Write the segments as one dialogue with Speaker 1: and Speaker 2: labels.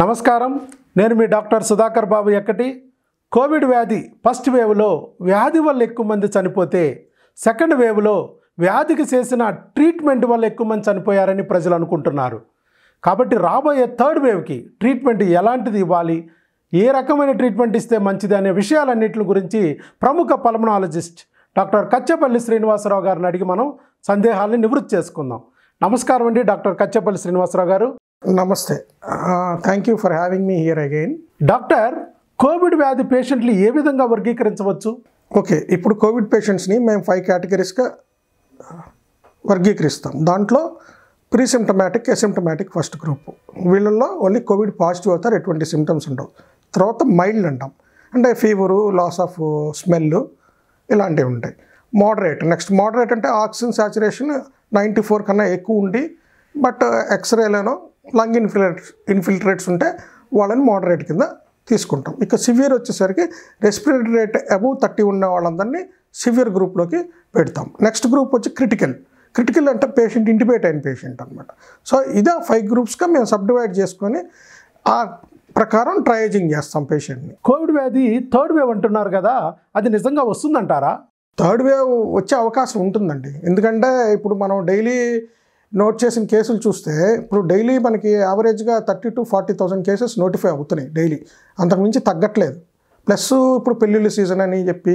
Speaker 1: నమస్కారం నేను మీ డాక్టర్ సుధాకర్ బాబు ఎక్కటి కోవిడ్ వ్యాధి ఫస్ట్ వేవ్లో వ్యాధి వల్ల ఎక్కువ మంది చనిపోతే సెకండ్ వేవ్లో వ్యాధికి చేసిన ట్రీట్మెంట్ వల్ల ఎక్కువ మంది చనిపోయారని ప్రజలు అనుకుంటున్నారు కాబట్టి రాబోయే థర్డ్ వేవ్కి ట్రీట్మెంట్ ఎలాంటిది ఇవ్వాలి ఏ రకమైన ట్రీట్మెంట్ ఇస్తే మంచిది అనే విషయాలన్నింటి గురించి ప్రముఖ పల్మనాలజిస్ట్ డాక్టర్ కచ్చపల్లి శ్రీనివాసరావు గారిని అడిగి మనం సందేహాలను నివృత్తి చేసుకుందాం నమస్కారం అండి డాక్టర్ కచ్చపల్లి శ్రీనివాసరావు గారు నమస్తే thank you for having me here again doctor COVID వ్యాధి పేషెంట్లు ఏ విధంగా వర్గీకరించవచ్చు ఓకే ఇప్పుడు కోవిడ్ పేషెంట్స్ని మేము ఫైవ్ కేటగిరీస్గా వర్గీకరిస్తాం దాంట్లో ప్రీసిమ్టమాటిక్ ఎసిమ్టమాటిక్ ఫస్ట్ గ్రూప్ వీళ్ళల్లో ఓన్లీ కోవిడ్ పాజిటివ్ అవుతారు ఎటువంటి సిమ్టమ్స్ ఉండవు తర్వాత మైల్డ్ అంటాం అంటే ఫీవరు లాస్ ఆఫ్ స్మెల్ ఇలాంటివి ఉంటాయి మోడరేట్ నెక్స్ట్ మోడరేట్ అంటే ఆక్సిజన్ సాచురేషన్ నైంటీ ఫోర్ కన్నా ఎక్కువ ఉండి బట్ ఎక్స్రేలోనో uh, లంగ్ ఇన్ఫిల్ట్రేట్స్ ఇన్ఫిల్ట్రేట్స్ ఉంటే వాళ్ళని మోడరేట్ కింద తీసుకుంటాం ఇక సివియర్ వచ్చేసరికి రెస్పిరేటరీ రేట్ అబవ్ థర్టీ ఉన్న వాళ్ళందరినీ సివియర్ గ్రూప్లోకి పెడతాం నెక్స్ట్ గ్రూప్ వచ్చి క్రిటికల్ క్రిటికల్ అంటే పేషెంట్ ఇంటిబేట్ అయిన పేషెంట్ అనమాట సో ఇదే ఫైవ్ గ్రూప్స్గా మేము సబ్డివైడ్ చేసుకొని ఆ ప్రకారం ట్రయేజింగ్ చేస్తాం పేషెంట్ని కోవిడ్ వ్యాధి థర్డ్ వేవ్ అంటున్నారు కదా అది నిజంగా వస్తుందంటారా థర్డ్ వేవ్ వచ్చే అవకాశం ఉంటుందండి ఎందుకంటే ఇప్పుడు మనం డైలీ నోట్ చేసిన కేసులు చూస్తే ఇప్పుడు డైలీ మనకి యావరేజ్గా thirty to forty thousand cases notify అవుతున్నాయి డైలీ అంతకుమించి తగ్గట్లేదు ప్లస్ ఇప్పుడు పెళ్ళిళ్ళు సీజన్ అని చెప్పి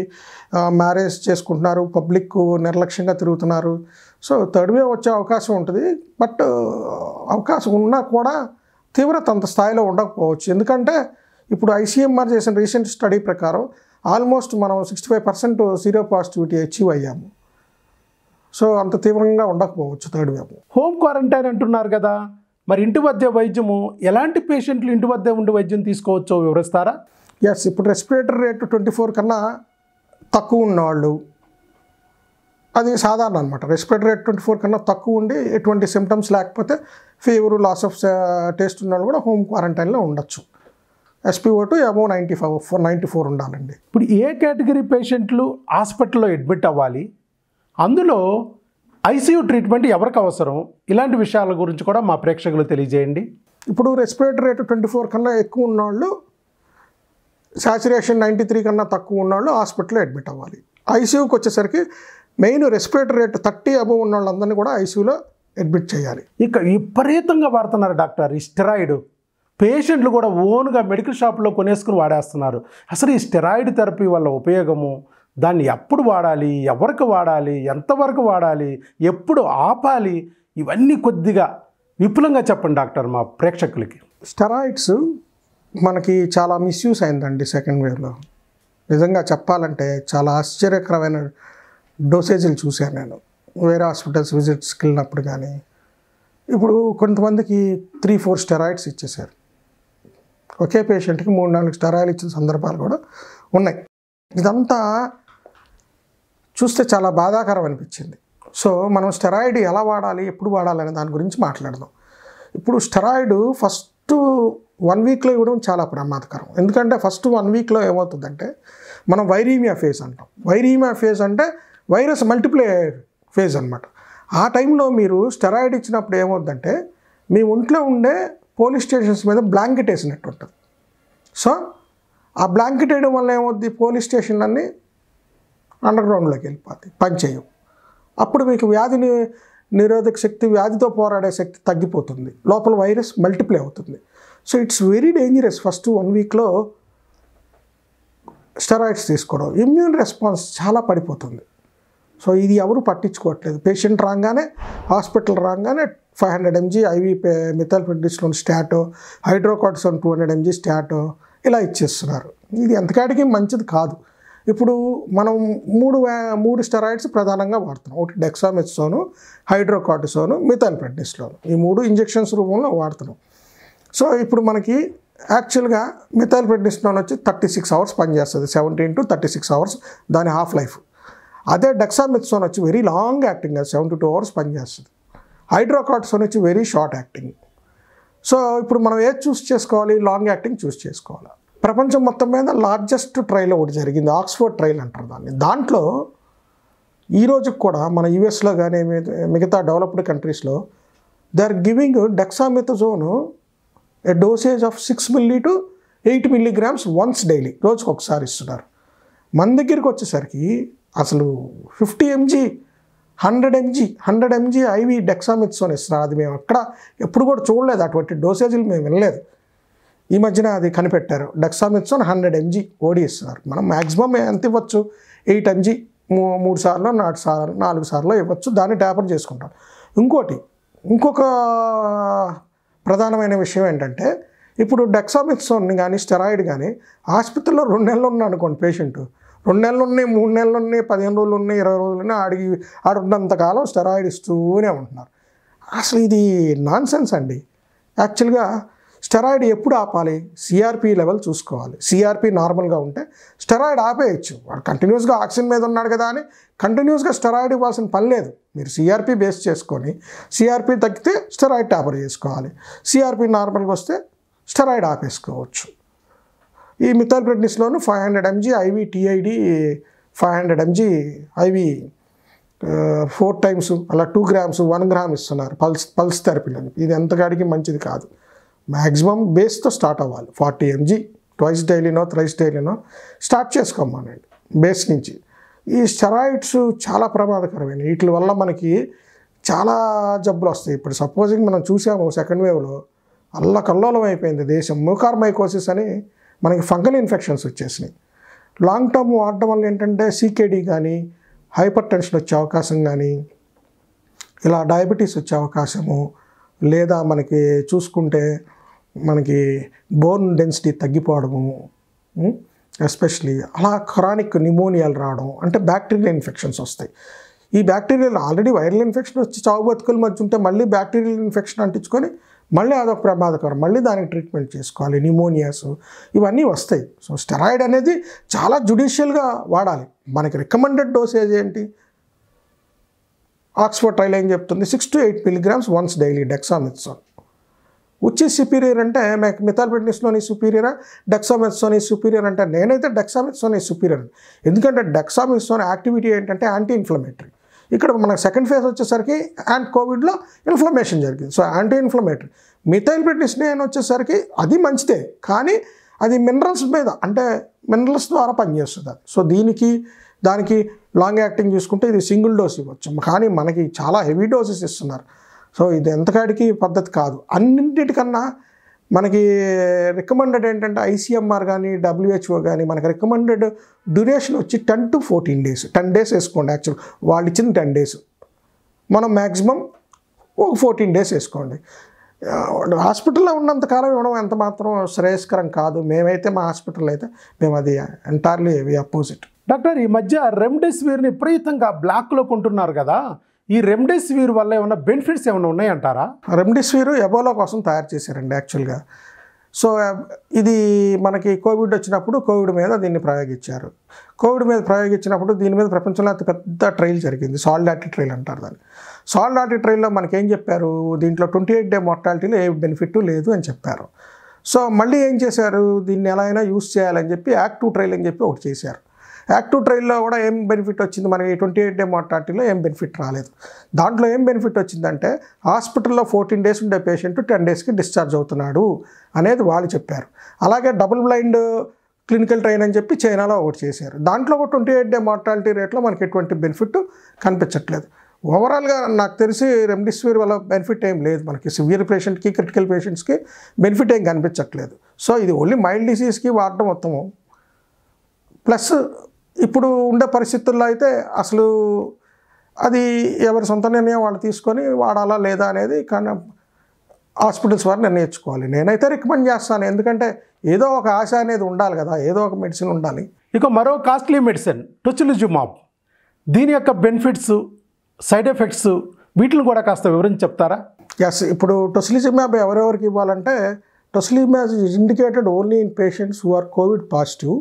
Speaker 1: మ్యారేజ్ చేసుకుంటున్నారు పబ్లిక్ నిర్లక్ష్యంగా తిరుగుతున్నారు సో థర్డ్ వేవ్ వచ్చే అవకాశం ఉంటుంది బట్ అవకాశం ఉన్నా కూడా తీవ్రత అంత స్థాయిలో ఉండకపోవచ్చు ఎందుకంటే ఇప్పుడు ఐసీఎంఆర్ చేసిన రీసెంట్ స్టడీ ప్రకారం ఆల్మోస్ట్ మనం sixty five percent sero positivity achieve అయ్యాము సో అంత తీవ్రంగా ఉండకపోవచ్చు థర్డ్ వేవ్ హోమ్ క్వారంటైన్ అంటున్నారు కదా మరి ఇంటి వద్ద వైద్యము ఎలాంటి పేషెంట్లు ఇంటి వద్ద ఉండి వైద్యం తీసుకోవచ్చో వివరిస్తారా ఎస్ ఇప్పుడు రెస్పిరేటర్ రేటు ట్వంటీ ఫోర్ కన్నా తక్కువ ఉన్నవాళ్ళు అది సాధారణ అనమాట రెస్పిరేటర్ రేట్ ట్వంటీ ఫోర్ కన్నా తక్కువ ఉండి ఎటువంటి సిమ్టమ్స్ లేకపోతే ఫీవరు లాస్ ఆఫ్ టేస్ట్ ఉన్నవాళ్ళు కూడా హోమ్ క్వారంటైన్లో ఉండొచ్చు ఎస్పీఓ టు ఎమో ninety five four ninety four ఉండాలండి ఇప్పుడు ఏ కేటగిరీ పేషెంట్లు హాస్పిటల్లో అడ్మిట్ అవ్వాలి అందులో ఐసీయూ ట్రీట్మెంట్ ఎవరికి అవసరం ఇలాంటి విషయాల గురించి కూడా మా ప్రేక్షకులు తెలియజేయండి ఇప్పుడు రెస్పిరేటర్ రేటు ట్వంటీ ఫోర్ కన్నా ఎక్కువ ఉన్నవాళ్ళు శాచురేషన్ నైంటీ త్రీ కన్నా తక్కువ ఉన్నవాళ్ళు హాస్పిటల్లో అడ్మిట్ అవ్వాలి ఐసీయూకి వచ్చేసరికి main respirator rate thirty above ఉన్న వాళ్ళందరినీ కూడా ఐసీయూలో అడ్మిట్ చేయాలి ఇక విపరీతంగా వాడుతున్నారు డాక్టర్ ఈ స్టెరాయిడ్ పేషెంట్లు కూడా ఓన్గా మెడికల్ షాప్లో కొనేసుకుని వాడేస్తున్నారు అసలు ఈ స్టెరాయిడ్ థెరపీ వల్ల ఉపయోగము దాన్ని ఎప్పుడు వాడాలి ఎవరికి వాడాలి ఎంతవరకు వాడాలి ఎప్పుడు ఆపాలి ఇవన్నీ కొద్దిగా విపులంగా చెప్పండి డాక్టర్ మా ప్రేక్షకులకి స్టెరాయిడ్స్ మనకి చాలా మిస్యూస్ అయిందండి సెకండ్ వేవ్లో నిజంగా చెప్పాలంటే చాలా ఆశ్చర్యకరమైన డోసేజీలు చూశాను నేను వేరే హాస్పిటల్స్ విజిట్స్కి వెళ్ళినప్పుడు కానీ ఇప్పుడు కొంతమందికి త్రీ ఫోర్ స్టెరాయిడ్స్ ఇచ్చేశారు ఒకే పేషెంట్కి మూడు నాలుగు స్టెరాయిడ్ ఇచ్చిన సందర్భాలు కూడా ఉన్నాయి ఇదంతా చూస్తే చాలా బాధాకరం అనిపించింది సో మనం స్టెరాయిడ్ ఎలా వాడాలి ఎప్పుడు వాడాలి అనే దాని గురించి మాట్లాడదాం ఇప్పుడు స్టెరాయిడ్ ఫస్ట్ వన్ వీక్లో ఇవ్వడం చాలా ప్రమాదకరం ఎందుకంటే ఫస్ట్ వన్ వీక్లో ఏమవుతుందంటే మనం వైరీమియా ఫేజ్ అంటాం వైరీమియా ఫేజ్ అంటే వైరస్ మల్టిప్లై ఫేజ్ అనమాట ఆ టైంలో మీరు స్టెరాయిడ్ ఇచ్చినప్పుడు ఏమవుతుందంటే మీ ఒంట్లో ఉండే పోలీస్ స్టేషన్స్ మీద బ్లాంకెట్ వేసినట్టు ఉంటుంది సో ఆ బ్లాంకెట్ వేయడం వల్ల ఏమవుద్ది పోలీస్ స్టేషన్లన్నీ అండర్గ్రౌండ్లోకి వెళ్ళిపోతాయి పనిచేయం అప్పుడు మీకు వ్యాధిని నిరోధక శక్తి వ్యాధితో పోరాడే శక్తి తగ్గిపోతుంది లోపల వైరస్ మల్టిప్లై అవుతుంది so it's very dangerous first one వీక్లో స్టెరాయిడ్స్ తీసుకోవడం ఇమ్యూన్ రెస్పాన్స్ చాలా పడిపోతుంది సో ఇది ఎవరు పట్టించుకోవట్లేదు పేషెంట్ రాగానే హాస్పిటల్ రాగానే five hundred MG IV methyl ఫెడ్డిస్లోని స్టాటో హైడ్రోకాట్సోన్ టూ హండ్రెడ్ ఎంజీ స్టాటో ఇలా ఇచ్చేస్తున్నారు ఇది ఎంతకాటికి మంచిది కాదు ఇప్పుడు మనం మూడు మూడు స్టెరాయిడ్స్ ప్రధానంగా వాడుతున్నాం ఒకటి డెక్సామెత్సోను హైడ్రోకాటిసోను మిథాన్ ప్రెడ్నిస్లోను ఈ మూడు ఇంజెక్షన్స్ రూపంలో వాడుతున్నాం సో ఇప్పుడు మనకి యాక్చువల్గా మిథాల్ ప్రెడ్నిస్లోన్ వచ్చి థర్టీ సిక్స్ అవర్స్ పనిచేస్తుంది seventeen to thirty six hours దాని హాఫ్ లైఫ్ అదే డెక్సామెత్సోన్ వచ్చి very long acting seventy two hours పనిచేస్తుంది హైడ్రోకాటిసోన్ వచ్చి వెరీ షార్ట్ యాక్టింగ్ సో ఇప్పుడు మనం ఏది చూస్ చేసుకోవాలి లాంగ్ యాక్టింగ్ చూస్ చేసుకోవాలి ప్రపంచం మొత్తం మీద లార్జెస్ట్ ట్రైల్ ఒకటి జరిగింది ఆక్స్ఫోర్డ్ ట్రైల్ అంటారు దాన్ని దాంట్లో ఈ రోజుకి కూడా మన యూఎస్లో కానీ మిగతా డెవలప్డ్ కంట్రీస్లో they are giving dexamethasone a dosage of six milli to eight milligrams once daily రోజుకు ఒకసారి ఇస్తున్నారు మన దగ్గరికి వచ్చేసరికి అసలు fifty MG hundred MG hundred MG IV dexamethasone ఇస్తున్నారు అది మేము అక్కడ ఎప్పుడు కూడా చూడలేదు అటువంటి డోసేజీలు మేము వినలేదు ఈ మధ్యన అది కనిపెట్టారు డెక్సామిత్సోన్ హండ్రెడ్ ఎంజీ ఓడి ఇస్తున్నారు మనం మ్యాక్సిమం ఎంత ఇవ్వచ్చు ఎయిట్ ఎంజీ మూ మూడు సార్లు నాలుగు సార్లు నాలుగు సార్లు ఇవ్వచ్చు దాన్ని ట్యాపర్ చేసుకుంటాం ఇంకోటి ఇంకొక ప్రధానమైన విషయం ఏంటంటే ఇప్పుడు డెక్సామిత్సోన్ కానీ స్టెరాయిడ్ కానీ ఆసుపత్రిలో రెండు నెలలు ఉన్నాను అనుకోండి పేషెంట్ రెండు నెలలు ఉన్నాయి మూడు నెలలు ఉన్నాయి పదిహేను రోజులు ఉన్నాయి ఇరవై రోజులు ఉన్నాయి ఆడికి ఆడున్నంతకాలం స్టెరాయిడ్ ఇస్తూనే ఉంటున్నారు అసలు ఇది నాన్ సెన్స్ అండి యాక్చువల్గా స్టెరాయిడ్ ఎప్పుడు ఆపాలి సిఆర్పి లెవెల్ చూసుకోవాలి సిఆర్పి నార్మల్గా ఉంటే స్టెరాయిడ్ ఆపేయచ్చు వాడు కంటిన్యూస్గా ఆక్సిజన్ మీద ఉన్నాడు కదా అని కంటిన్యూస్గా స్టెరాయిడ్ ఇవ్వాల్సిన పని లేదు మీరు సిఆర్పి బేస్ చేసుకొని సిఆర్పి తగ్గితే స్టెరాయిడ్ టాపర్ చేసుకోవాలి సిఆర్పి నార్మల్గా వస్తే స్టెరాయిడ్ ఆపేసుకోవచ్చు ఈ methyl prednisolone five hundred MG IV TID five hundred MG IV four times అలా టూ గ్రామ్స్ వన్ గ్రామ్ ఇస్తున్నారు పల్స్ పల్స్ థెరపీలని ఇది ఎంతగాడికి మంచిది కాదు మ్యాక్సిమం బేస్తో స్టార్ట్ అవ్వాలి ఫార్టీ ఎంజీ ట్వైస్ డైలీనో థ్రైస్ డైలీనో స్టార్ట్ చేసుకోమానండి బేస్ నుంచి ఈ స్టెరాయిడ్స్ చాలా ప్రమాదకరమైన వీటి వల్ల మనకి చాలా జబ్బులు వస్తాయి ఇప్పుడు సపోజింగ్ మనం చూసాము సెకండ్ వేవ్లో కల్లోలం అయిపోయింది దేశం మూకార్ మైకోసిస్ అని మనకి ఫంగల్ ఇన్ఫెక్షన్స్ వచ్చేసినాయి లాంగ్ టర్మ్ వాడటం వల్ల ఏంటంటే సీకేడీ కానీ హైపర్ టెన్షన్ వచ్చే అవకాశం కానీ ఇలా డయాబెటీస్ వచ్చే అవకాశము లేదా మనకి చూసుకుంటే మనకి బోన్ డెన్సిటీ తగ్గిపోవడము ఎస్పెషలీ అలా క్రానిక్ నిమోనియాలు రావడం అంటే బ్యాక్టీరియల్ ఇన్ఫెక్షన్స్ వస్తాయి ఈ బ్యాక్టీరియల్ ఆల్రెడీ వైరల్ ఇన్ఫెక్షన్ వచ్చి చావు బతుకుల మధ్య ఉంటే మళ్ళీ బ్యాక్టీరియల్ ఇన్ఫెక్షన్ అంటించుకొని మళ్ళీ అదొక ప్రమాదకరం మళ్ళీ దానికి ట్రీట్మెంట్ చేసుకోవాలి నిమోనియాస్ ఇవన్నీ వస్తాయి సో స్టెరాయిడ్ అనేది చాలా జుడిషియల్గా వాడాలి మనకి రికమెండెడ్ డోసేజ్ ఏంటి ఆక్స్ఫోర్డ్ ట్రైల్ ఏం చెప్తుంది six to eight milligrams once daily dexamethasone ఉచ్చి సుపీరియర్ అంటే మీకు మిథాల్పెట్నిస్లోని సుపీరియరా డెక్సామిత్సోని సుపీరియర్ అంటే నేనైతే డెక్సామిత్సోని సుపీరియర్ ఎందుకంటే డెక్సామెథ్సోన్ యాక్టివిటీ ఏంటంటే యాంటీ ఇన్ఫ్లమేటరీ ఇక్కడ మనకు సెకండ్ ఫేజ్ వచ్చేసరికి అండ్ కోవిడ్లో ఇన్ఫ్లమేషన్ జరిగింది సో యాంటీ ఇన్ఫ్లమేటరీ మిథైల్ బ్రిటిష్ని అని వచ్చేసరికి అది మంచిదే కానీ అది మినరల్స్ మీద అంటే మినరల్స్ ద్వారా పనిచేస్తుంది అది సో దీనికి దానికి లాంగ్ యాక్టింగ్ చూసుకుంటే ఇది సింగిల్ డోస్ ఇవ్వచ్చు కానీ మనకి చాలా హెవీ డోసెస్ ఇస్తున్నారు సో ఇది ఎంతకాడికి పద్ధతి కాదు అన్నింటికన్నా మనకి రికమెండెడ్ ఏంటంటే ఐసీఎంఆర్ కానీ డబ్ల్యూహెచ్ఓ కానీ మనకి రికమెండెడ్ డ్యూరేషన్ వచ్చి ten to fourteen days ten days వేసుకోండి యాక్చువల్ వాళ్ళు ఇచ్చిన టెన్ డేస్ మనం మ్యాక్సిమం ఒక ఫోర్టీన్ డేస్ వేసుకోండి హాస్పిటల్లో ఉన్నంత కాలం ఇవ్వడం ఎంత మాత్రం శ్రేయస్కరం కాదు మేమైతే మా హాస్పిటల్లో అయితే మేము అది ఎంటైర్లీ అపోజిట్ డాక్టర్ ఈ మధ్య రెమ్డెసివిర్ని విపరీతంగా బ్లాక్లో కొంటున్నారు కదా ఈ రెమ్డెసివిర్ వల్ల ఏమైనా బెనిఫిట్స్ ఏమైనా ఉన్నాయంటారా రెమ్డెసివిర్ ఎబోలా కోసం తయారు చేశారండి యాక్చువల్గా సో ఇది మనకి కోవిడ్ వచ్చినప్పుడు కోవిడ్ మీద దీన్ని ప్రయోగించారు కోవిడ్ మీద ప్రయోగించినప్పుడు దీని మీద ప్రపంచంలో అతి పెద్ద ట్రయల్ జరిగింది సాల్ట్ లాటి ట్రయల్ అంటారు దాన్ని సాల్ట్ లాటి ట్రయల్లో మనకేం చెప్పారు దీంట్లో ట్వంటీ ఎయిట్ డే మార్టాలిటీలో ఏ బెనిఫిట్ లేదు అని చెప్పారు సో మళ్ళీ ఏం చేశారు దీన్ని ఎలా అయినా యూస్ చేయాలని చెప్పి యాక్టివ్ ట్రయల్ అని చెప్పి ఒకటి చేశారు యాక్టివ్ ట్రైల్లో కూడా ఏం బెనిఫిట్ వచ్చింది మనకి ట్వంటీ ఎయిట్ డే మార్టాలిటీలో ఏం బెనిఫిట్ రాలేదు దాంట్లో ఏం బెనిఫిట్ వచ్చిందంటే హాస్పిటల్లో ఫోర్టీన్ డేస్ ఉండే పేషెంట్ టెన్ డేస్కి డిశ్చార్జ్ అవుతున్నాడు అనేది వాళ్ళు చెప్పారు అలాగే డబుల్ బ్లైండ్ క్లినికల్ ట్రైన్ అని చెప్పి చైనాలో ఒకటి చేశారు దాంట్లో ఒక ట్వంటీ ఎయిట్ డే మార్టాలిటీ రేట్లో మనకి ఎటువంటి బెనిఫిట్ కనిపించట్లేదు ఓవరాల్గా నాకు తెలిసి రెమ్డెసివిర్ వల్ల బెనిఫిట్ ఏం లేదు మనకి సివియర్ పేషెంట్కి క్రిటికల్ పేషెంట్స్కి బెనిఫిట్ ఏం కనిపించట్లేదు సో ఇది ఓన్లీ మైల్డ్ డిసీజ్కి వాడటం ఉత్తమం ప్లస్ ఇప్పుడు ఉండే పరిస్థితుల్లో అయితే అసలు అది ఎవరి సొంత నిర్ణయం వాళ్ళు తీసుకొని వాడాలా లేదా అనేది కానీ హాస్పిటల్స్ వారు నిర్ణయించుకోవాలి నేనైతే రికమెండ్ చేస్తాను ఎందుకంటే ఏదో ఒక ఆశ అనేది ఉండాలి కదా ఏదో ఒక మెడిసిన్ ఉండాలి ఇక మరో కాస్ట్లీ మెడిసిన్ టొచిలిజుమాబ్ దీని యొక్క బెనిఫిట్స్ సైడ్ ఎఫెక్ట్స్ వీటిని కూడా కాస్త వివరించి చెప్తారా ఎస్ ఇప్పుడు టొసిలిజుమాబ్ ఎవరెవరికి ఇవ్వాలంటే tocilizumab is indicated only in patients who are COVID positive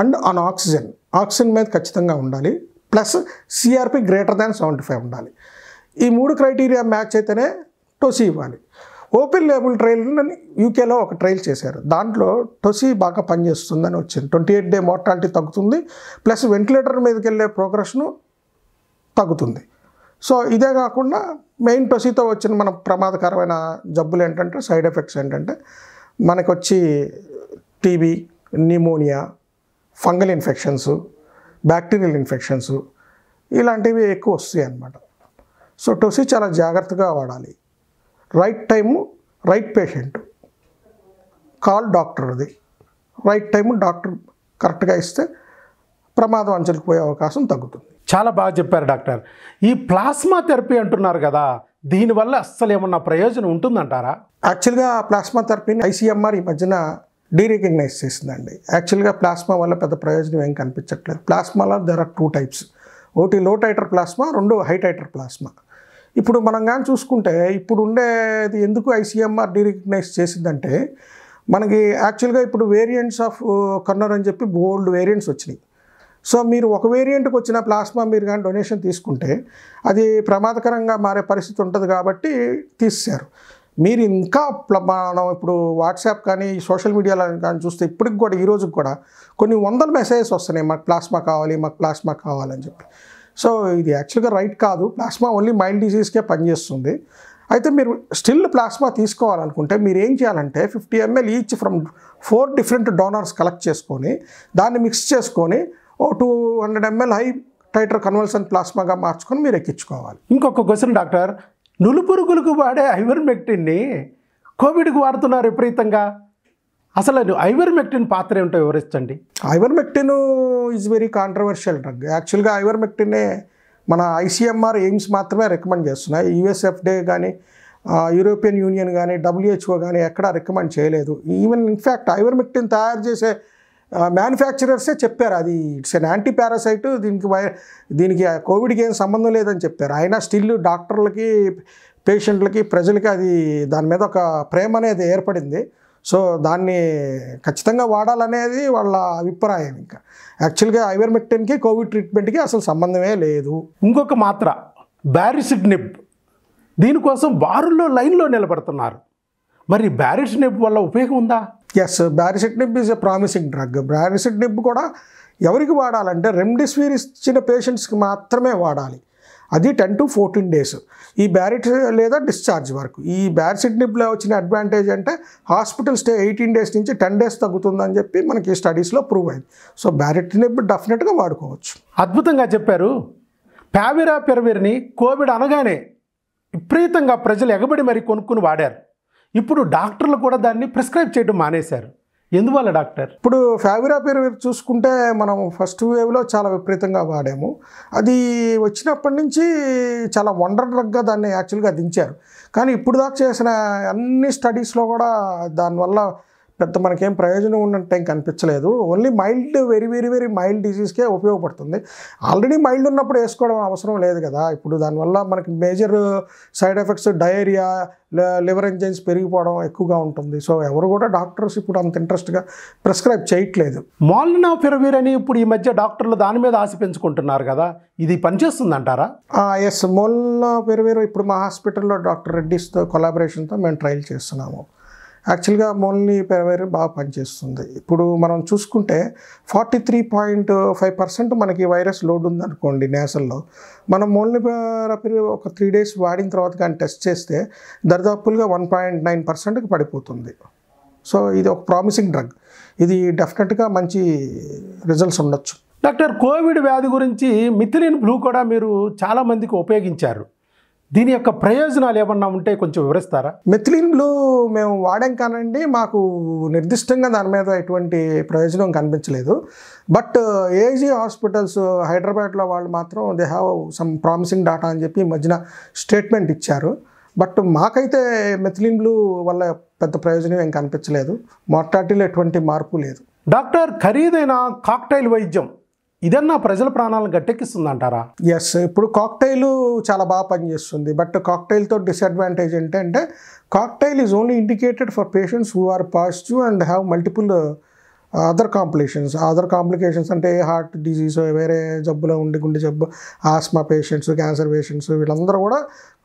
Speaker 1: and on oxygen oxygen మీద ఖచ్చితంగా ఉండాలి plus CRP greater than seventy five ఉండాలి ఈ మూడు క్రైటీరియా మ్యాచ్ అయితేనే టొసి ఇవ్వాలి ఓపెన్ లేబుల్ ట్రయల్ యూకేలో ఒక ట్రయల్ చేశారు దాంట్లో టొసి బాగా పనిచేస్తుందని వచ్చింది ట్వంటీ ఎయిట్ డే మార్టాలిటీ తగ్గుతుంది ప్లస్ వెంటిలేటర్ మీదకి వెళ్ళే ప్రోగ్రెస్ను తగ్గుతుంది సో ఇదే కాకుండా మెయిన్ టొసితో వచ్చిన మన ప్రమాదకరమైన జబ్బులు ఏంటంటే సైడ్ ఎఫెక్ట్స్ ఏంటంటే మనకొచ్చి TB pneumonia fungal infections bacterial infections ఇలాంటివి ఎక్కువ వస్తాయి అన్నమాట సో టొసి చాలా జాగ్రత్తగా వాడాలి right time right patient call డాక్టర్ది రైట్ టైము డాక్టర్ కరెక్ట్గా ఇస్తే ప్రమాదం అంచలకు పోయే అవకాశం తగ్గుతుంది చాలా బాగా చెప్పారు డాక్టర్ ఈ ప్లాస్మా థెరపీ అంటున్నారు కదా దీనివల్ల అస్సలు ఏమన్నా ప్రయోజనం ఉంటుందంటారా యాక్చువల్గా ప్లాస్మా థెరపీని ఐసీఎంఆర్ ఈ మధ్యన డీరికగ్నైజ్ చేసిందండి యాక్చువల్గా ప్లాస్మా వల్ల పెద్ద ప్రయోజనం ఏం కనిపించట్లేదు ప్లాస్మాలో దెర్ ఆర్ టూ టైప్స్ ఒకటి లో టైటర్ ప్లాస్మా రెండు హై టైటర్ ప్లాస్మా ఇప్పుడు మనం కానీ చూసుకుంటే ఇప్పుడు ఉండేది ఎందుకు ఐసీఎంఆర్ డీరికగ్నైజ్ చేసిందంటే మనకి యాక్చువల్గా ఇప్పుడు వేరియంట్స్ ఆఫ్ కన్నర్ అని చెప్పి బోల్డ్ వేరియంట్స్ వచ్చినాయి సో మీరు ఒక వేరియంట్కి వచ్చిన ప్లాస్మా మీరు కానీ డొనేషన్ తీసుకుంటే అది ప్రమాదకరంగా మారే పరిస్థితి ఉంటుంది కాబట్టి తీసేశారు మీరు ఇంకా మనం ఇప్పుడు వాట్సాప్ కానీ సోషల్ మీడియాలో కానీ చూస్తే ఇప్పటికి కూడా ఈ రోజుకి కూడా కొన్ని వందల మెసేజెస్ వస్తున్నాయి మాకు ప్లాస్మా కావాలి మాకు ప్లాస్మా కావాలని చెప్పి సో ఇది యాక్చువల్గా రైట్ కాదు ప్లాస్మా ఓన్లీ మైల్డ్ డిసీజ్కే పనిచేస్తుంది అయితే మీరు స్టిల్ ప్లాస్మా తీసుకోవాలనుకుంటే మీరు ఏం చేయాలంటే fifty ML each from four different donors collect చేసుకొని దాన్ని మిక్స్ చేసుకొని ఓ two hundred ML high titre convalescent ప్లాస్మాగా మార్చుకొని మీరు ఎక్కించుకోవాలి ఇంకొక క్వశ్చన్ డాక్టర్ నులుపురుగులకు వాడే ఐవర్మెక్టిన్ని కోవిడ్కి వాడుతున్నారు విపరీతంగా అసలు ఐవర్మెక్టిన్ పాత్ర ఏమిటో వివరించండి ivermectin is very controversial drug యాక్చువల్గా ఐవర్మెక్టినే మన ఐసీఎంఆర్ ఎయిమ్స్ మాత్రమే రికమెండ్ చేస్తున్నాయి యుఎస్ఎఫ్డే కానీ యూరోపియన్ యూనియన్ కానీ డబ్ల్యూహెచ్ఓ కానీ ఎక్కడా రికమెండ్ చేయలేదు ఈవెన్ ఇన్ఫ్యాక్ట్ ఐవర్మెక్టిన్ తయారు చేసే మ్యానుఫ్యాక్చరర్సే చెప్పారు అది ఇట్స్ అన్ యాంటీ పారాసైట్ దీనికి దీనికి కోవిడ్కి ఏం సంబంధం లేదని చెప్పారు అయినా స్టిల్ డాక్టర్లకి పేషెంట్లకి ప్రజలకి అది దాని మీద ఒక ప్రేమ అనేది ఏర్పడింది సో దాన్ని ఖచ్చితంగా వాడాలనేది వాళ్ళ అభిప్రాయం ఇంకా యాక్చువల్గా ఐవర్మెక్టిన్కి కోవిడ్ ట్రీట్మెంట్కి అసలు సంబంధమే లేదు ఇంకొక మాత్ర బ్యారిసిడ్నిబ్ దీనికోసం వారుల్లో లైన్లో నిలబడుతున్నారు మరి బ్యారిసిడ్నిబ్ వల్ల ఉపయోగం ఉందా yes baricitinib is a promising drug baricitinib కూడా ఎవరికి వాడాలంటే రెమ్డెసివిర్ ఇచ్చిన పేషెంట్స్కి మాత్రమే వాడాలి అది టెన్ టు ఫోర్టీన్ డేస్ ఈ బ్యారిట్ లేదా డిశ్చార్జ్ వరకు ఈ బ్యారిసిడ్నిప్లో వచ్చిన అడ్వాంటేజ్ అంటే హాస్పిటల్ స్టే ఎయిటీన్ డేస్ నుంచి టెన్ డేస్ తగ్గుతుందని చెప్పి మనకి స్టడీస్లో ప్రూవ్ అయింది సో బ్యారిటినిప్ డెఫినెట్గా వాడుకోవచ్చు అద్భుతంగా చెప్పారు ప్యావిరా పెరవీర్ని కోవిడ్ అనగానే విపరీతంగా ప్రజలు ఎగబడి మరి కొనుక్కుని వాడారు ఇప్పుడు డాక్టర్లు కూడా దాన్ని ప్రిస్క్రైబ్ చేయడం మానేశారు ఎందువల్ల డాక్టర్ ఇప్పుడు ఫావిరాపిరవిర్ చూసుకుంటే మనం ఫస్ట్ వేవ్లో చాలా విపరీతంగా వాడాము అది వచ్చినప్పటి నుంచి చాలా వండర్ డ్రగ్గా దాన్ని యాక్చువల్గా దించారు కానీ ఇప్పుడు దాకా చేసిన అన్ని స్టడీస్లో కూడా దానివల్ల పెద్ద మనకేం ప్రయోజనం ఉన్నట్టు ఏం కనిపించలేదు only mild very very very mild డిసీజ్కే ఉపయోగపడుతుంది ఆల్రెడీ మైల్డ్ ఉన్నప్పుడు వేసుకోవడం అవసరం లేదు కదా ఇప్పుడు దానివల్ల మనకి major side effects diarrhoea liver enzymes పెరిగిపోవడం ఎక్కువగా ఉంటుంది సో ఎవరు కూడా డాక్టర్స్ ఇప్పుడు అంత ఇంట్రెస్ట్గా ప్రిస్క్రైబ్ చేయట్లేదు మోలినాఫిరవీర్ అని ఇప్పుడు ఈ మధ్య డాక్టర్లు దాని మీద ఆశ పెంచుకుంటున్నారు కదా ఇది పనిచేస్తుందంటారా ఎస్ మోలినాఫిరవీర్ ఇప్పుడు మా హాస్పిటల్లో డాక్టర్ రెడ్డిస్తో కొలాబరేషన్తో మేము ట్రయల్ చేస్తున్నాము యాక్చువల్గా మోన్లీ పెరవేర్ బాగా పనిచేస్తుంది ఇప్పుడు మనం చూసుకుంటే forty three point five percent మనకి వైరస్ లోడ్ ఉందనుకోండి నేసల్లో మనం మోన్లీ పెరవేర్ ఒక త్రీ డేస్ వాడిన తర్వాత కానీ టెస్ట్ చేస్తే దరిదాపులుగా వన్ పాయింట్ నైన్ పర్సెంట్కి పడిపోతుంది సో ఇది ఒక ప్రామిసింగ్ డ్రగ్ ఇది డెఫినెట్గా మంచి రిజల్ట్స్ ఉండొచ్చు డాక్టర్ కోవిడ్ వ్యాధి గురించి మిథిలిన్ బ్లూ కూడా మీరు చాలామందికి ఉపయోగించారు దీని యొక్క ప్రయోజనాలు ఏమన్నా ఉంటే కొంచెం వివరిస్తారా మెథిలిన్ మేము వాడాం కానండి మాకు నిర్దిష్టంగా దాని మీద ఎటువంటి ప్రయోజనం కనిపించలేదు బట్ ఏజీ హాస్పిటల్స్ హైదరాబాద్లో వాళ్ళు మాత్రం they have some promising data అని చెప్పి మధ్యన స్టేట్మెంట్ ఇచ్చారు బట్ మాకైతే మెథిలిన్ వల్ల పెద్ద ప్రయోజనం ఏం కనిపించలేదు మొట్టాటిలో ఎటువంటి మార్పు లేదు డాక్టర్ ఖరీదైన కాక్టైల్ వైద్యం ఇదన్నా ప్రజల ప్రాణాలను గట్టెక్కిస్తుంది అంటారా ఎస్ ఇప్పుడు కాక్టైల్ చాలా బాగా పనిచేస్తుంది బట్ కాక్టైల్తో డిసడ్వాంటేజ్ ఏంటంటే cocktail is only indicated for patients who are positive and have multiple other complications other complications అంటే హార్ట్ డిజీజ్ వేరే జబ్బులో ఉండి గుండె జబ్బు ఆస్మా పేషెంట్స్ క్యాన్సర్ పేషెంట్స్ వీళ్ళందరూ కూడా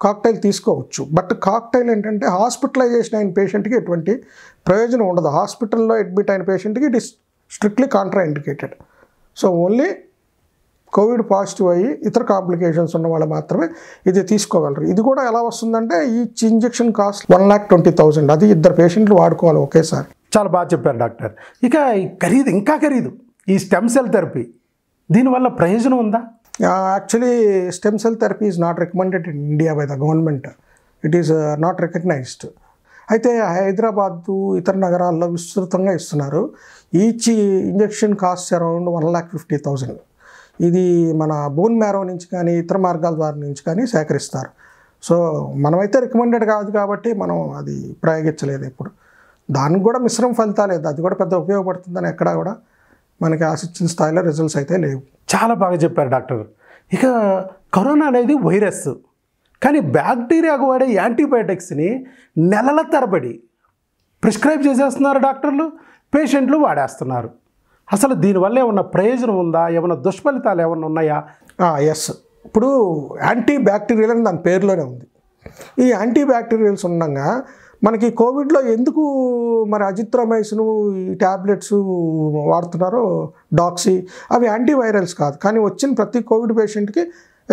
Speaker 1: కాక్టైల్ తీసుకోవచ్చు బట్ కాక్టైల్ ఏంటంటే హాస్పిటలైజేషన్ అయిన పేషెంట్కి ఎటువంటి ప్రయోజనం ఉండదు హాస్పిటల్లో అడ్మిట్ అయిన పేషెంట్కి it strictly contraindicated so only COVID positive అయ్యి ఇతర కాంప్లికేషన్స్ ఉన్న వాళ్ళు మాత్రమే ఇది తీసుకోగలరు ఇది కూడా ఎలా వస్తుందంటే ఈ injection cost one lakh twenty thousand అది ఇద్దరు పేషెంట్లు వాడుకోవాలి ఒకేసారి చాలా బాగా చెప్పారు డాక్టర్ ఇక ఖరీదు ఇంకా ఖరీదు ఈ స్టెమ్ సెల్ థెరపీ దీనివల్ల ప్రయోజనం ఉందా actually stem cell therapy is not recommended in India by the government it is not recognized అయితే హైదరాబాదు ఇతర నగరాల్లో విస్తృతంగా ఇస్తున్నారు each injection cost around one lakh fifty thousand ఇది మన బోన్ మ్యారో నుంచి కానీ ఇతర మార్గాల ద్వారా నుంచి కానీ సేకరిస్తారు సో మనమైతే రికమెండెడ్ కాదు కాబట్టి మనం అది ప్రయోగించలేదు ఇప్పుడు దానికి కూడా మిశ్రమ ఫలితాలేదు అది కూడా పెద్ద ఉపయోగపడుతుందని ఎక్కడా కూడా మనకి ఆశించిన స్థాయిలో రిజల్ట్స్ అయితే లేవు చాలా బాగా చెప్పారు డాక్టర్ ఇక కరోనా అనేది వైరస్ కానీ బ్యాక్టీరియాకు వాడే యాంటీబయాటిక్స్ని నెలల తరబడి ప్రిస్క్రైబ్ చేసేస్తున్నారు డాక్టర్లు పేషెంట్లు వాడేస్తున్నారు అసలు దీనివల్ల ఏమన్నా ప్రయోజనం ఉందా ఏమైనా దుష్ఫలితాలు ఏమైనా ఉన్నాయా ఎస్ ఇప్పుడు యాంటీ బ్యాక్టీరియల్ అని దాని పేరులోనే ఉంది ఈ యాంటీ బ్యాక్టీరియల్స్ ఉండగా మనకి కోవిడ్లో ఎందుకు మరి అజిత్రమైసిన్ ఈ ట్యాబ్లెట్స్ వాడుతున్నారో డాక్సీ అవి యాంటీవైరల్స్ కాదు కానీ వచ్చిన ప్రతి కోవిడ్ పేషెంట్కి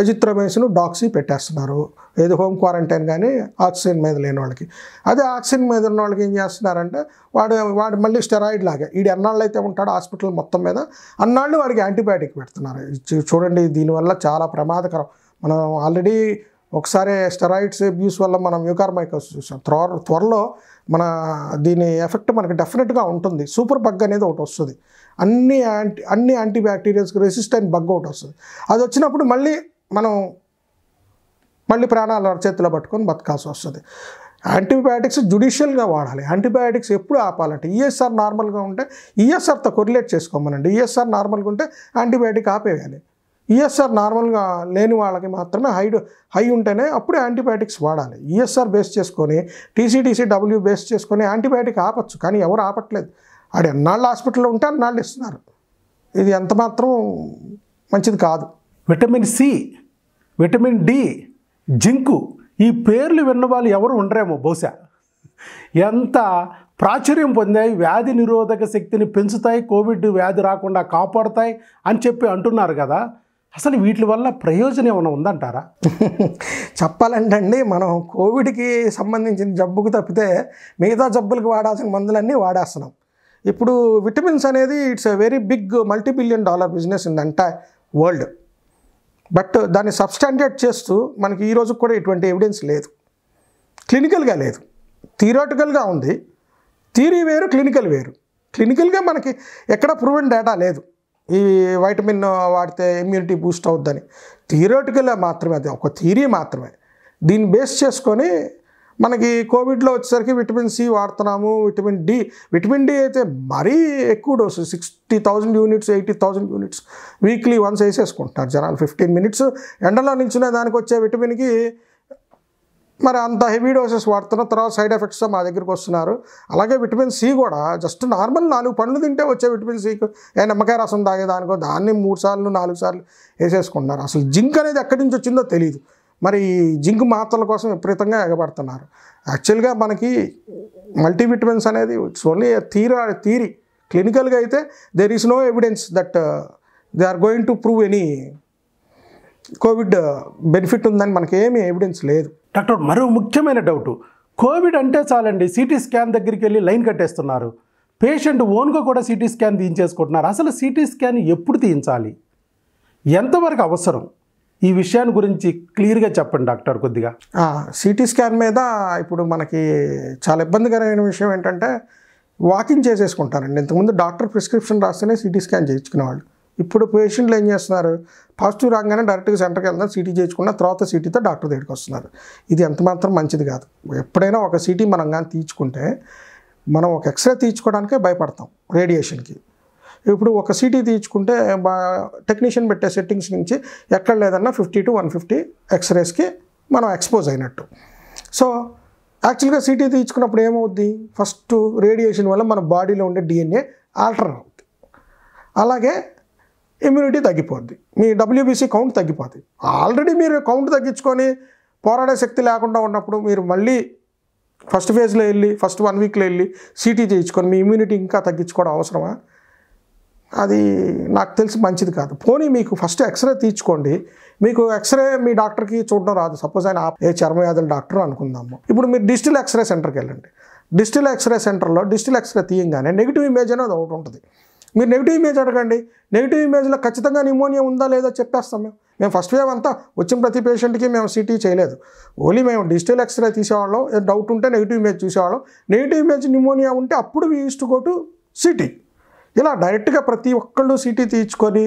Speaker 1: ఎజిత్రోమైసిన్ డాక్సీ పెట్టేస్తున్నారు ఏది హోమ్ క్వారంటైన్ కానీ ఆక్సిజన్ మీద లేని వాళ్ళకి అదే ఆక్సిజన్ మీద ఉన్న వాళ్ళకి ఏం చేస్తున్నారంటే వాడు వాడు మళ్ళీ స్టెరాయిడ్ లాగా ఈడు ఎన్నాళ్ళు అయితే ఉంటాడు హాస్పిటల్ మొత్తం మీద అన్నాళ్ళు వాడికి యాంటీబయాటిక్ పెడుతున్నారు చూడండి దీనివల్ల చాలా ప్రమాదకరం మనం ఆల్రెడీ ఒకసారి స్టెరాయిడ్స్ అబ్యూస్ వల్ల మనం మ్యూకార్మైకోస్ చూసాం త్వర త్వరలో మన దీని ఎఫెక్ట్ మనకి డెఫినెట్గా ఉంటుంది సూపర్ బగ్ అనేది ఒకటి వస్తుంది అన్ని యాంటీ అన్ని యాంటీబ్యాక్టీరియల్స్కి రెసిస్టెంట్ బగ్ ఒకటి వస్తుంది అది వచ్చినప్పుడు మళ్ళీ మనం మళ్ళీ ప్రాణాలు చేతిలో పట్టుకొని బతకాల్సి వస్తుంది యాంటీబయాటిక్స్ జుడిషియల్గా వాడాలి యాంటీబయాటిక్స్ ఎప్పుడు ఆపాలంటే ఈఎస్ఆర్ నార్మల్గా ఉంటే ఈఎస్ఆర్తో కొరిలేట్ చేసుకోమనండి ఈఎస్ఆర్ నార్మల్గా ఉంటే యాంటీబయాటిక్ ఆపేయాలి ఈఎస్ఆర్ నార్మల్గా లేని వాళ్ళకి మాత్రమే హై హై ఉంటేనే అప్పుడు యాంటీబయాటిక్స్ వాడాలి ఈఎస్ఆర్ బేస్ చేసుకొని టీసీటీసీ డబ్ల్యూ బేస్ చేసుకొని యాంటీబయాటిక్ ఆపచ్చు కానీ ఎవరు ఆపట్లేదు ఆడు ఎన్నాళ్ళు హాస్పిటల్లో ఉంటే అన్నాళ్ళు ఇస్తున్నారు ఇది ఎంతమాత్రం మంచిది కాదు vitamin C vitamin D zinc ఈ పేర్లు విన్న వాళ్ళు ఎవరు ఉండరేమో బహుశా ఎంత ప్రాచుర్యం పొందాయి వ్యాధి నిరోధక శక్తిని పెంచుతాయి కోవిడ్ వ్యాధి రాకుండా కాపాడుతాయి అని చెప్పి అంటున్నారు కదా అసలు వీటి వల్ల ప్రయోజనం ఏమైనా ఉందంటారా చెప్పాలంటండి మనం కోవిడ్కి సంబంధించిన జబ్బుకు తప్పితే మిగతా జబ్బులకు వాడాల్సిన మందులన్నీ వాడేస్తున్నాం ఇప్పుడు విటమిన్స్ అనేది it's a very big multi dollar business ఉందంట వరల్డ్ బట్ దాన్ని సబ్స్టాండర్డ్ చేస్తూ మనకి ఈరోజు కూడా ఎటువంటి ఎవిడెన్స్ లేదు క్లినికల్గా లేదు థియరాటికల్గా ఉంది థీరీ వేరు క్లినికల్ వేరు క్లినికల్గా మనకి ఎక్కడ ప్రూవెన్ డేటా లేదు ఈ వైటమిన్ వాడితే ఇమ్యూనిటీ బూస్ట్ అవుద్దని థియరాటికల్గా మాత్రమే అది ఒక థీరీ మాత్రమే దీన్ని బేస్ చేసుకొని మనకి కోవిడ్లో వచ్చేసరికి విటమిన్ సి వాడుతున్నాము విటమిన్ డి విటమిన్ డి అయితే మరీ ఎక్కువ dose sixty thousand units eighty thousand units weekly once వేసేసుకుంటున్నారు జనాలు ఫిఫ్టీన్ మినిట్స్ ఎండలో నించునే దానికి వచ్చే విటమిన్కి మరి అంత హెవీ డోసెస్ వాడుతున్న తర్వాత సైడ్ ఎఫెక్ట్స్ మా దగ్గరికి వస్తున్నారు అలాగే విటమిన్ సి కూడా జస్ట్ నార్మల్ నాలుగు పండ్లు తింటే వచ్చే విటమిన్ సి ఏ నిమ్మకాయ రసం తాగేదానికో దాన్ని మూడు సార్లు నాలుగు సార్లు వేసేసుకుంటున్నారు అసలు జింక్ అనేది ఎక్కడి నుంచి వచ్చిందో తెలియదు మరి జింక్ మాత్రల కోసం విపరీతంగా ఎగబడుతున్నారు యాక్చువల్గా మనకి మల్టీవిటమిన్స్ అనేది ఇట్స్ ఓన్లీ థీరా థీరీ క్లినికల్గా అయితే there is no evidence that they are going to prove any COVID benefit ఉందని మనకి ఏమీ ఎవిడెన్స్ లేదు డాక్టర్ మరో ముఖ్యమైన డౌట్ కోవిడ్ అంటే చాలండి సిటీ స్కాన్ దగ్గరికి వెళ్ళి లైన్ కట్టేస్తున్నారు పేషెంట్ ఓన్గా కూడా సిటీ స్కాన్ తీయించేసుకుంటున్నారు అసలు సిటీ స్కాన్ ఎప్పుడు తీయించాలి ఎంతవరకు అవసరం ఈ విషయాన్ని గురించి క్లియర్గా చెప్పండి డాక్టర్ కొద్దిగా సిటీ స్కాన్ మీద ఇప్పుడు మనకి చాలా ఇబ్బందికరమైన విషయం ఏంటంటే వాకింగ్ చేసేసుకుంటారండి ఇంతకుముందు డాక్టర్ ప్రిస్క్రిప్షన్ రాస్తేనే సిటీ స్కాన్ చేయించుకునేవాళ్ళు ఇప్పుడు పేషెంట్లు ఏం చేస్తున్నారు పాజిటివ్ రాగానే డైరెక్ట్గా సెంటర్కి వెళ్తున్నారు సిటీ చేయించుకున్న తర్వాత సిటీతో డాక్టర్ దగ్గరికి వస్తున్నారు ఇది ఎంతమాత్రం మంచిది కాదు ఎప్పుడైనా ఒక సిటీ మనం కానీ తీర్చుకుంటే మనం ఒక ఎక్స్రే తీర్చుకోవడానికే భయపడతాం రేడియేషన్కి ఇప్పుడు ఒక సిటీ తీయించుకుంటే బా టెక్నీషియన్ పెట్టే సెట్టింగ్స్ నుంచి ఎక్కడ లేదన్నా ఫిఫ్టీ టు వన్ ఫిఫ్టీ ఎక్స్రేస్కి మనం ఎక్స్పోజ్ అయినట్టు సో యాక్చువల్గా సిటీ తీయించుకున్నప్పుడు ఏమవుద్ది ఫస్ట్ రేడియేషన్ వల్ల మన బాడీలో ఉండే డిఎన్ఏ ఆల్టర్ అవుద్ది అలాగే ఇమ్యూనిటీ తగ్గిపోద్ది మీ డబ్ల్యూబీసీ కౌంట్ తగ్గిపోద్ది ఆల్రెడీ మీరు కౌంట్ తగ్గించుకొని పోరాడే శక్తి లేకుండా ఉన్నప్పుడు మీరు మళ్ళీ ఫస్ట్ ఫేజ్లో వెళ్ళి ఫస్ట్ వన్ వీక్లో వెళ్ళి సిటీ చేయించుకొని మీ ఇమ్యూనిటీ ఇంకా తగ్గించుకోవడం అవసరమా అది నాకు తెలిసి మంచిది కాదు పోనీ మీకు ఫస్ట్ ఎక్స్రే తీర్చుకోండి మీకు ఎక్స్రే మీ డాక్టర్కి చూడడం రాదు సపోజ్ ఆయన ఏ చర్మవ్యాధుల డాక్టర్ అనుకుందాము ఇప్పుడు మీరు డిజిటల్ ఎక్స్రే సెంటర్కి వెళ్ళండి డిజిటల్ ఎక్స్రే సెంటర్లో డిజిటల్ ఎక్స్రే తీయంగానే నెగిటివ్ ఇమేజ్ అనేది ఒకటి ఉంటుంది మీరు నెగిటివ్ ఇమేజ్ అడగండి నెగిటివ్ ఇమేజ్లో ఖచ్చితంగా నిమోనియా ఉందా లేదా చెప్పేస్తాం మేము మేము ఫస్ట్ వేవ్ అంతా వచ్చిన ప్రతి పేషెంట్కి మేము సిటీ చేయలేదు ఓన్లీ మేము డిజిటల్ ఎక్స్రే తీసేవాళ్ళం డౌట్ ఉంటే నెగిటివ్ ఇమేజ్ చూసేవాళ్ళం నెగిటివ్ ఇమేజ్ నిమోనియా ఉంటే అప్పుడు we used go to CT ఇలా డైరెక్ట్గా ప్రతి ఒక్కళ్ళు సీటీ తీర్చుకొని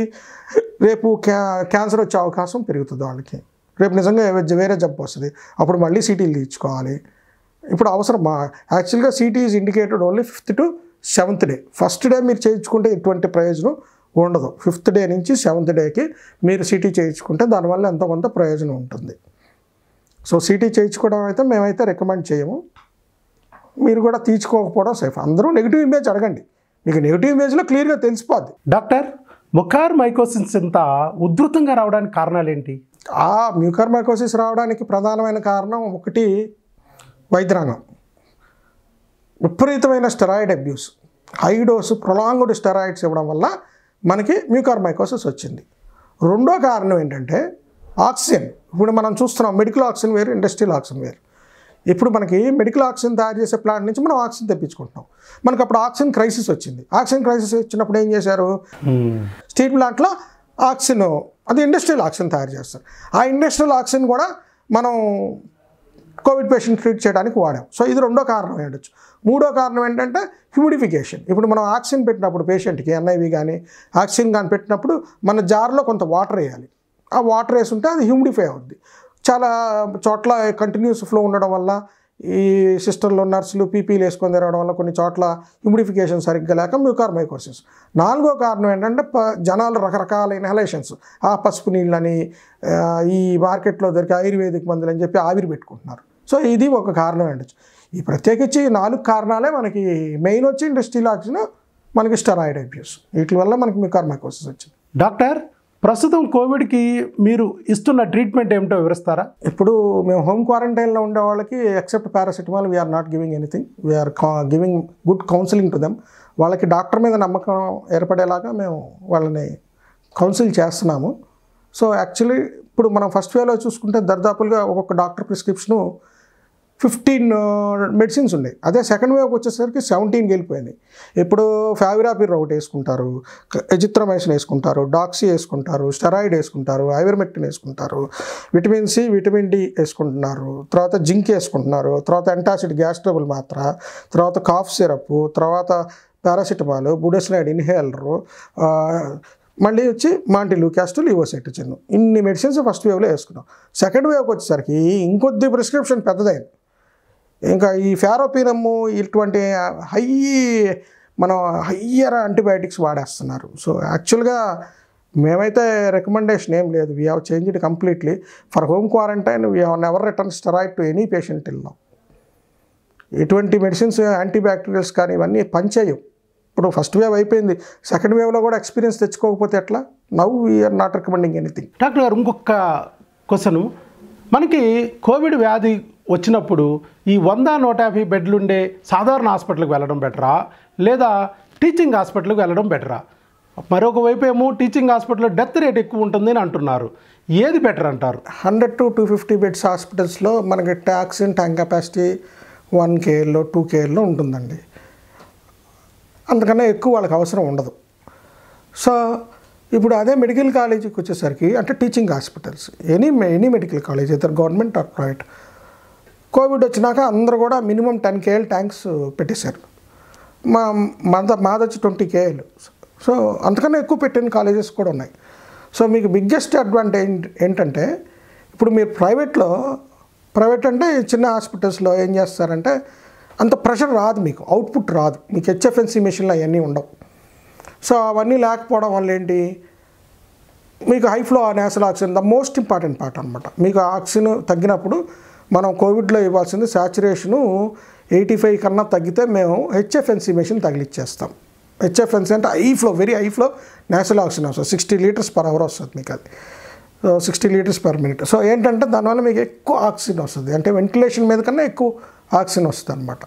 Speaker 1: రేపు క్యా క్యాన్సర్ వచ్చే అవకాశం పెరుగుతుంది వాళ్ళకి రేపు నిజంగా వేరే జబ్బు వస్తుంది అప్పుడు మళ్ళీ సీటీలు తీర్చుకోవాలి ఇప్పుడు అవసరం యాక్చువల్గా CT is indicated only fifth to seventh day first day మీరు చేయించుకుంటే ఎటువంటి ప్రయోజనం ఉండదు ఫిఫ్త్ డే నుంచి సెవెంత్ డేకి మీరు సీటీ చేయించుకుంటే దానివల్ల ఎంతో కొంత ప్రయోజనం ఉంటుంది సో సీటీ చేయించుకోవడం అయితే మేమైతే రికమెండ్ చేయము మీరు కూడా తీర్చుకోకపోవడం సేఫ్ అందరూ నెగిటివ్ ఇమేజ్ అడగండి మీకు నెగిటివ్ ఇమేజ్లో క్లియర్గా తెలిసిపోద్ది డాక్టర్ ముఖార్ మైకోసిస్ ఇంత ఉధృతంగా రావడానికి కారణాలు ఏంటి ఆ మ్యూకార్ మైకోసిస్ రావడానికి ప్రధానమైన కారణం ఒకటి వైద్యరంగం విపరీతమైన steroid abuse high dose prolonged steroids ఇవ్వడం వల్ల మనకి మ్యూకార్ మైకోసిస్ వచ్చింది రెండో కారణం ఏంటంటే ఆక్సిజన్ ఇప్పుడు మనం చూస్తున్నాం మెడికల్ ఆక్సిజన్ వేరు ఇండస్ట్రియల్ ఆక్సిజన్ వేరు ఇప్పుడు మనకి మెడికల్ ఆక్సిజన్ తయారు చేసే ప్లాంట్ నుంచి మనం ఆక్సిజన్ తెప్పించుకుంటున్నాం మనకు అప్పుడు ఆక్సిజన్ క్రైసిస్ వచ్చింది ఆక్సిజన్ క్రైసిస్ వచ్చినప్పుడు ఏం చేశారు hmm. స్టీల్ ప్లాంట్లో ఆక్సిజన్ అది ఇండస్ట్రియల్ ఆక్సిజన్ తయారు చేస్తారు ఆ ఇండస్ట్రియల్ ఆక్సిజన్ కూడా మనం కోవిడ్ పేషెంట్ ట్రీట్ చేయడానికి వాడాం సో ఇది రెండో కారణం ఏంటచ్చు మూడో కారణం ఏంటంటే హ్యూమిడిఫికేషన్ ఇప్పుడు మనం ఆక్సిజన్ పెట్టినప్పుడు పేషెంట్కి ఎన్ఐవి కానీ ఆక్సిజన్ కానీ పెట్టినప్పుడు మన జార్లో కొంత వాటర్ వేయాలి ఆ వాటర్ వేసి ఉంటే అది హ్యూమిడిఫై అవుద్ది చాలా చోట్ల కంటిన్యూస్ ఫ్లో ఉండడం వల్ల ఈ సిస్టర్లో నర్సులు పీపీలు వేసుకొని తిరగడం వల్ల కొన్ని చోట్ల హ్యూమిడిఫికేషన్ సరిగ్గా లేక మ్యూకార్మైకోసిస్ నాలుగో కారణం ఏంటంటే ప జనాలు రకరకాల ఇన్హలేషన్స్ ఆ పసుపు నీళ్ళని ఈ మార్కెట్లో దొరికే ఆయుర్వేదిక్ మందులు అని చెప్పి ఆవిరి పెట్టుకుంటున్నారు సో ఇది ఒక కారణం ఉండొచ్చు ఈ ప్రత్యేకించి నాలుగు కారణాలే మనకి మెయిన్ వచ్చి ఇండస్ట్రియల్ ఆక్సిజన్ మనకి స్టెరాయిడ్ అబ్యూస్ వీటి వల్ల మనకి మ్యూకార్మైకోసిస్ వచ్చింది డాక్టర్ ప్రస్తుతం కోవిడ్కి మీరు ఇస్తున్న ట్రీట్మెంట్ ఏమిటో వివరిస్తారా ఇప్పుడు మేము హోమ్ క్వారంటైన్లో ఉండే వాళ్ళకి except paracetamol we're not giving anything we're giving good counselling to them వాళ్ళకి డాక్టర్ మీద నమ్మకం ఏర్పడేలాగా మేము వాళ్ళని కౌన్సిల్ చేస్తున్నాము సో యాక్చువల్లీ ఇప్పుడు మనం ఫస్ట్ వేలో చూసుకుంటే దర్దాపులుగా ఒక్కొక్క డాక్టర్ ప్రిస్క్రిప్షను ఫిఫ్టీన్ మెడిసిన్స్ ఉన్నాయి అదే సెకండ్ వేవ్కి వచ్చేసరికి సెవెంటీన్కి వెళ్ళిపోయింది ఇప్పుడు ఫ్యావిరాపిర్ ఒకటి వేసుకుంటారు ఎజిత్రమైసిన్ వేసుకుంటారు డాక్సీ వేసుకుంటారు స్టెరాయిడ్ వేసుకుంటారు ఐవర్మెక్టిన్ వేసుకుంటారు విటమిన్ సి విటమిన్ డి వేసుకుంటున్నారు తర్వాత జింక్ వేసుకుంటున్నారు తర్వాత ఎంటాసిడ్ గ్యాస్ ట్రబుల్ మాత్ర తర్వాత కాఫ్ సిరప్ తర్వాత పారాసిటమాల్ బుడెస్లైడ్ ఇన్హేలర్ మళ్ళీ వచ్చి మాంటి లూకాస్టల్ లివోసెటిజన్ ఇన్ని మెడిసిన్స్ ఫస్ట్ వేవ్లో వేసుకున్నాం సెకండ్ వేవ్కి వచ్చేసరికి ఇంకొద్ది ప్రిస్క్రిప్షన్ పెద్దదైంది ఇంకా ఈ ఫ్యారోపినము ఇటువంటి హై మనం హయ్యర్ యాంటీబయాటిక్స్ వాడేస్తున్నారు సో యాక్చువల్గా మేమైతే రికమెండేషన్ ఏం లేదు we have change it completely for home quarantine we have never return steroid to any patient ఇల్లా ఎటువంటి మెడిసిన్స్ యాంటీబ్యాక్టీరియల్స్ కానీ ఇవన్నీ పనిచేయవు ఇప్పుడు ఫస్ట్ వేవ్ అయిపోయింది సెకండ్ వేవ్లో కూడా ఎక్స్పీరియన్స్ తెచ్చుకోకపోతే ఎట్లా now we're not recommending anything doctor గారు ఇంకొక క్వశ్చను మనకి కోవిడ్ వ్యాధి వచ్చినప్పుడు ఈ వంద నూట యాభై బెడ్లుండే సాధారణ హాస్పిటల్కి వెళ్ళడం బెటరా లేదా టీచింగ్ హాస్పిటల్కి వెళ్ళడం బెటరా మరొక వైపు ఏమో టీచింగ్ హాస్పిటల్లో డెత్ రేట్ ఎక్కువ అని అంటున్నారు ఏది బెటర్ అంటారు hundred to two fifty beds హాస్పిటల్స్లో మనకి ఇన్ ట్యాంక్ కెపాసిటీ వన్ కేర్లో టూ కేర్లో ఉంటుందండి అంతకన్నా ఎక్కువ వాళ్ళకి అవసరం ఉండదు సో ఇప్పుడు అదే మెడికల్ కాలేజీకి వచ్చేసరికి అంటే teaching hospitals any any medical college ఇద్దరు గవర్నమెంట్ ఆర్ ప్రైవేట్ కోవిడ్ వచ్చినాక అందరూ కూడా మినిమం టెన్ కేఎల్ ట్యాంక్స్ పెట్టేశారు మా మాద మాదొచ్చి ట్వంటీ కేఎల్ సో అంతకన్నా ఎక్కువ పెట్టిన కాలేజెస్ కూడా ఉన్నాయి సో మీకు బిగ్గెస్ట్ అడ్వాంటేజ్ ఏంటంటే ఇప్పుడు మీరు ప్రైవేట్లో ప్రైవేట్ అంటే చిన్న హాస్పిటల్స్లో ఏం చేస్తారంటే అంత ప్రెషర్ రాదు మీకు అవుట్పుట్ రాదు మీకు హెచ్ఎఫ్ఎన్సీ మెషిన్లు అవన్నీ ఉండవు సో అవన్నీ లేకపోవడం వల్ల ఏంటి మీకు high flow nasal oxygen the most important part అనమాట మీకు ఆక్సిజన్ తగ్గినప్పుడు మనం కోవిడ్లో ఇవ్వాల్సింది శాచురేషను ఎయిటీ ఫైవ్ కన్నా తగ్గితే మేము హెచ్ఎఫ్ఎన్సీ మెషిన్ తగిలిచ్చేస్తాం హెచ్ఎఫ్ఎన్సీ అంటే high flow very high flow natural oxygen వస్తుంది సిక్స్టీ లీటర్స్ పర్ అవర్ వస్తుంది మీకు అది sixty litres per minute so ఏంటంటే దానివల్ల మీకు ఎక్కువ ఆక్సిజన్ వస్తుంది అంటే వెంటిలేషన్ మీద కన్నా ఎక్కువ ఆక్సిజన్ వస్తుంది అనమాట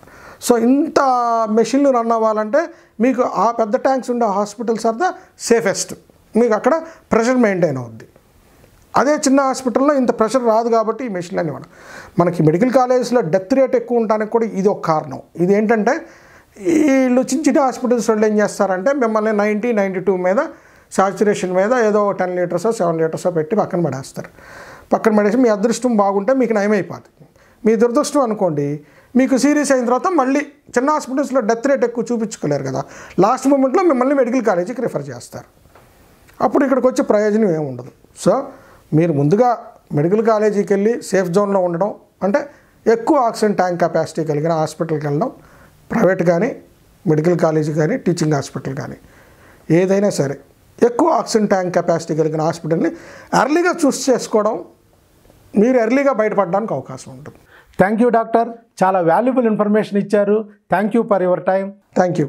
Speaker 1: సో ఇంత మెషిన్లు రన్ అవ్వాలంటే మీకు ఆ పెద్ద ట్యాంక్స్ ఉండే హాస్పిటల్స్ అర్థ ద సేఫెస్ట్ మీకు అక్కడ ప్రెషర్ మెయింటైన్ అవుద్ది అదే చిన్న హాస్పిటల్లో ఇంత ప్రెషర్ రాదు కాబట్టి ఈ మెషిన్లు అనేవాడు మనకి మెడికల్ కాలేజెస్లో డెత్ రేట్ ఎక్కువ ఉండడానికి కూడా ఇది ఒక కారణం ఇది ఏంటంటే వీళ్ళు చిన్న చిన్న హాస్పిటల్స్ వాళ్ళు ఏం చేస్తారంటే మిమ్మల్ని నైంటీ నైంటీ టూ మీద సాచురేషన్ మీద ఏదో టెన్ లీటర్సో సెవెన్ లీటర్సో పెట్టి పక్కన పడేస్తారు పక్కన పడేసి మీ అదృష్టం బాగుంటే మీకు నయమైపోతుంది మీ దురదృష్టం అనుకోండి మీకు సీరియస్ అయిన తర్వాత మళ్ళీ చిన్న హాస్పిటల్స్లో డెత్ రేట్ ఎక్కువ చూపించుకోలేరు కదా లాస్ట్ మూమెంట్లో మిమ్మల్ని మెడికల్ కాలేజీకి రిఫర్ చేస్తారు అప్పుడు ఇక్కడికి వచ్చే ప్రయోజనం ఏమి ఉండదు సో మీరు ముందుగా మెడికల్ కాలేజీకి వెళ్ళి సేఫ్ జోన్లో ఉండడం అంటే ఎక్కువ ఆక్సిజన్ ట్యాంక్ కెపాసిటీ కలిగిన హాస్పిటల్కి వెళ్ళడం ప్రైవేట్ కానీ మెడికల్ కాలేజీ కానీ టీచింగ్ హాస్పిటల్ కానీ ఏదైనా సరే ఎక్కువ ఆక్సిజన్ ట్యాంక్ కెపాసిటీ కలిగిన హాస్పిటల్ని ఎర్లీగా చూస్ చేసుకోవడం మీరు ఎర్లీగా బయటపడడానికి అవకాశం ఉంటుంది థ్యాంక్ యూ డాక్టర్ చాలా వాల్యుబుల్ ఇన్ఫర్మేషన్ ఇచ్చారు thank you for your time thank you